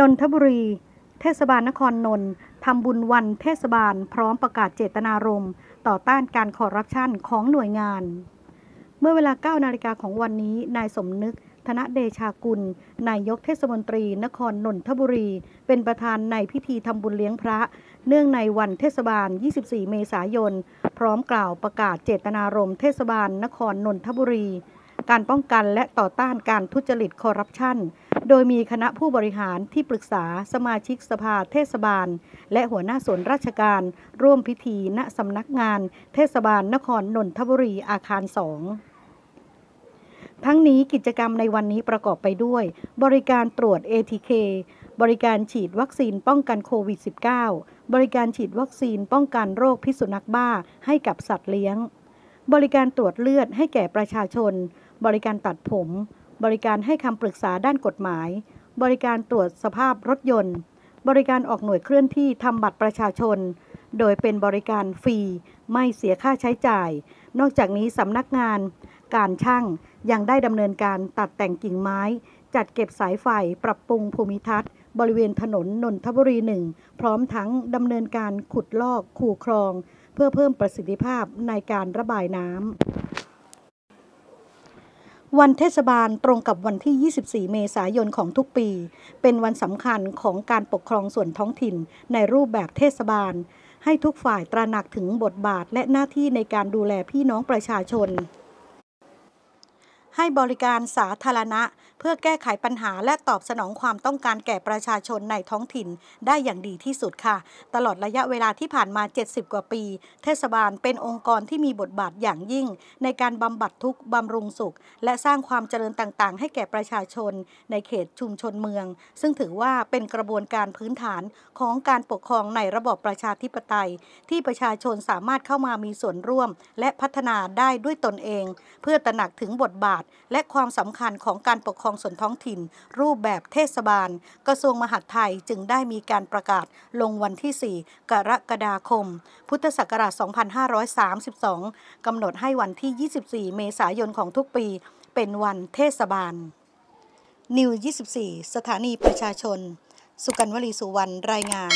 นนทบุรี เทศบาลนครนนท์ทำบุญวันเทศบาล พร้อมประกาศเจตนารมณ์ต่อต้านการคอร์รัปชันของหน่วยงาน เมื่อเวลา9นาฬิกาของวันนี้นายสมนึกธนเดชากุลนายกเทศมนตรี นครนนทบุรี เป็นประธานในพิธีทำบุญเลี้ยงพระ เนื่องในวันเทศบาล 24 เมษายนพร้อมกล่าวประกาศเจตนารมณ์เทศบาลนครนนทบุรี การป้องกันและต่อต้านการทุจริตคอร์รัปชันโดยมีคณะผู้บริหารที่ปรึกษาสมาชิกสภาเทศบาล และหัวหน้าส่วนราชการ ร่วมพิธีณสำนักงาน เทศบาลนครนนทบุรีอาคารสอง ทั้งนี้กิจกรรมในวันนี้ประกอบไปด้วย บริการตรวจ ATK บริการฉีดวัคซีนป้องกันโควิด -19 บริการฉีดวัคซีนป้องกันโรคพิษสุนัขบ้า ให้กับสัตว์เลี้ยง บริการตรวจเลือดให้แก่ประชาชน บริการตัดผมบริการให้คำปรึกษาด้านกฎหมาย บริการตรวจสภาพรถยนต์ บริการออกหน่วยเคลื่อนที่ทำบัตรประชาชน โดยเป็นบริการฟรี ไม่เสียค่าใช้จ่าย นอกจากนี้สำนักงาน การช่างยังได้ดำเนินการตัดแต่งกิ่งไม้ จัดเก็บสายไฟปรับปรุงภูมิทัศน์ บริเวณถนนนนทบุรีหนึ่งพร้อมทั้งดำเนินการขุดลอกคูคลอง เพื่อเพิ่มประสิทธิภาพในการระบายน้ำวันเทศบาลตรงกับวันที่ 24 เมษายนของทุกปี เป็นวันสำคัญของการปกครองส่วนท้องถิ่นในรูปแบบเทศบาล ให้ทุกฝ่ายตระหนักถึงบทบาทและหน้าที่ในการดูแลพี่น้องประชาชนให้บริการสาธารณะ เพื่อแก้ไขปัญหา และตอบสนองความต้องการแก่ประชาชนในท้องถิ่นได้อย่างดีที่สุดค่ะ ตลอดระยะเวลาที่ผ่านมา 70 กว่าปี เทศบาลเป็นองค์กรที่มีบทบาทอย่างยิ่ง ในการบำบัดทุกข์บำรุงสุข และสร้างความเจริญต่างๆ ให้แก่ประชาชนในเขตชุมชนเมือง ซึ่งถือว่าเป็นกระบวนการพื้นฐานของการปกครองในระบบประชาธิปไตย ที่ประชาชนสามารถเข้ามามีส่วนร่วม และพัฒนาได้ด้วยตนเอง เพื่อตระหนักถึงบทบาทและความสำคัญของการปกครองส่วนท้องถิ่น รูปแบบเทศบาล กระทรวงมหาดไทยจึงได้มีการประกาศลงวันที่ 4 กรกฎาคม พุทธศักราช 2532 กำหนดให้วันที่ 24 เมษายนของทุกปีเป็นวันเทศบาล นิว 24 สถานีประชาชน สุกันวลีสุวรรณ รายงาน